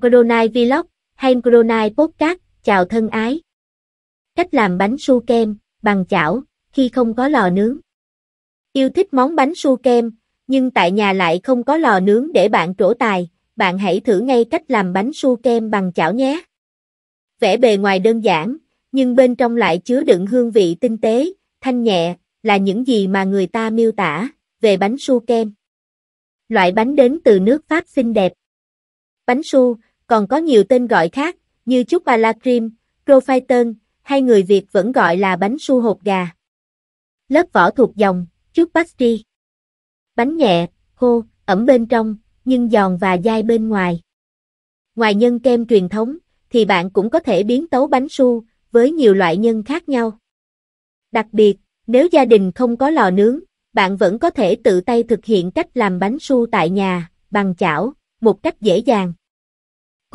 Gronai Vlog, hay Gronai Podcast, chào thân ái. Cách làm bánh su kem, bằng chảo, khi không có lò nướng. Yêu thích món bánh su kem, nhưng tại nhà lại không có lò nướng để bạn trổ tài, bạn hãy thử ngay cách làm bánh su kem bằng chảo nhé. Vẻ bề ngoài đơn giản, nhưng bên trong lại chứa đựng hương vị tinh tế, thanh nhẹ, là những gì mà người ta miêu tả về bánh su kem. Loại bánh đến từ nước Pháp xinh đẹp. Bánh su, còn có nhiều tên gọi khác, như Chúc Balakrim, Profiton, hay người Việt vẫn gọi là bánh su hột gà. Lớp vỏ thuộc dòng, Chúc Pastry. Bánh nhẹ, khô, ẩm bên trong, nhưng giòn và dai bên ngoài. Ngoài nhân kem truyền thống, thì bạn cũng có thể biến tấu bánh su với nhiều loại nhân khác nhau. Đặc biệt, nếu gia đình không có lò nướng, bạn vẫn có thể tự tay thực hiện cách làm bánh su tại nhà bằng chảo, một cách dễ dàng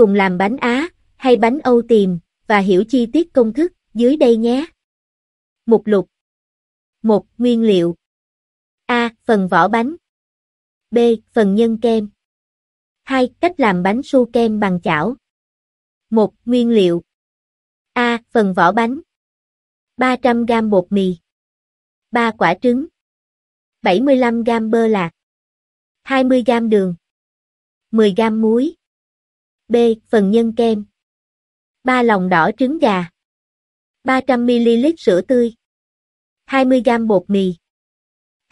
cùng làm bánh Á, hay bánh Âu tìm, và hiểu chi tiết công thức, dưới đây nhé. Mục lục 1. Nguyên liệu A. Phần vỏ bánh B. Phần nhân kem 2. Cách làm bánh su kem bằng chảo 1. Nguyên liệu A. Phần vỏ bánh 300g bột mì 3 quả trứng 75g bơ lạc 20g đường 10g muối B. Phần nhân kem 3 lòng đỏ trứng gà 300ml sữa tươi 20g bột mì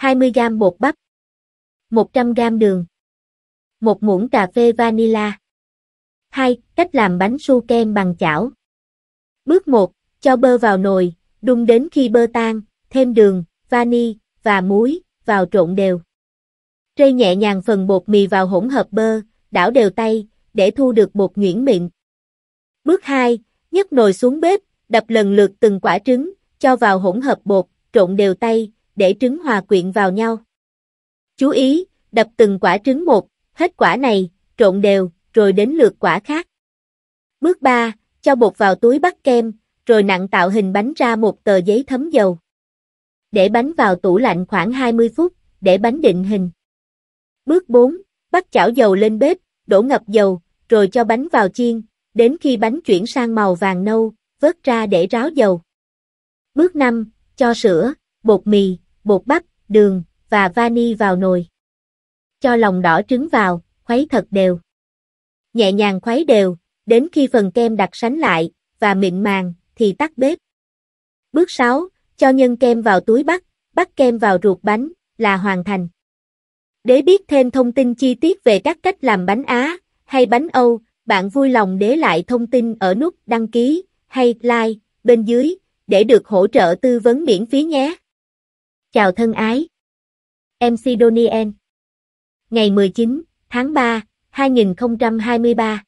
20g bột bắp 100g đường một muỗng cà phê vanilla 2. Cách làm bánh su kem bằng chảo Bước 1. Cho bơ vào nồi, đun đến khi bơ tan, thêm đường, vani và muối vào trộn đều. Trây nhẹ nhàng phần bột mì vào hỗn hợp bơ, đảo đều tay, để thu được bột nhuyễn mịn. Bước 2, nhấc nồi xuống bếp, đập lần lượt từng quả trứng, cho vào hỗn hợp bột, trộn đều tay, để trứng hòa quyện vào nhau. Chú ý, đập từng quả trứng một, hết quả này, trộn đều, rồi đến lượt quả khác. Bước 3, cho bột vào túi bắt kem, rồi nặng tạo hình bánh ra một tờ giấy thấm dầu. Để bánh vào tủ lạnh khoảng 20 phút, để bánh định hình. Bước 4, bắt chảo dầu lên bếp, đổ ngập dầu, rồi cho bánh vào chiên, đến khi bánh chuyển sang màu vàng nâu, vớt ra để ráo dầu. Bước 5, cho sữa, bột mì, bột bắp, đường và vani vào nồi. Cho lòng đỏ trứng vào, khuấy thật đều. Nhẹ nhàng khuấy đều, đến khi phần kem đặc sánh lại và mịn màng thì tắt bếp. Bước 6, cho nhân kem vào túi bắt, bắt kem vào ruột bánh là hoàn thành. Để biết thêm thông tin chi tiết về các cách làm bánh Á hay bánh Âu, bạn vui lòng để lại thông tin ở nút đăng ký hay like bên dưới để được hỗ trợ tư vấn miễn phí nhé. Chào thân ái. MC Donien. Ngày 19 tháng 3, 2023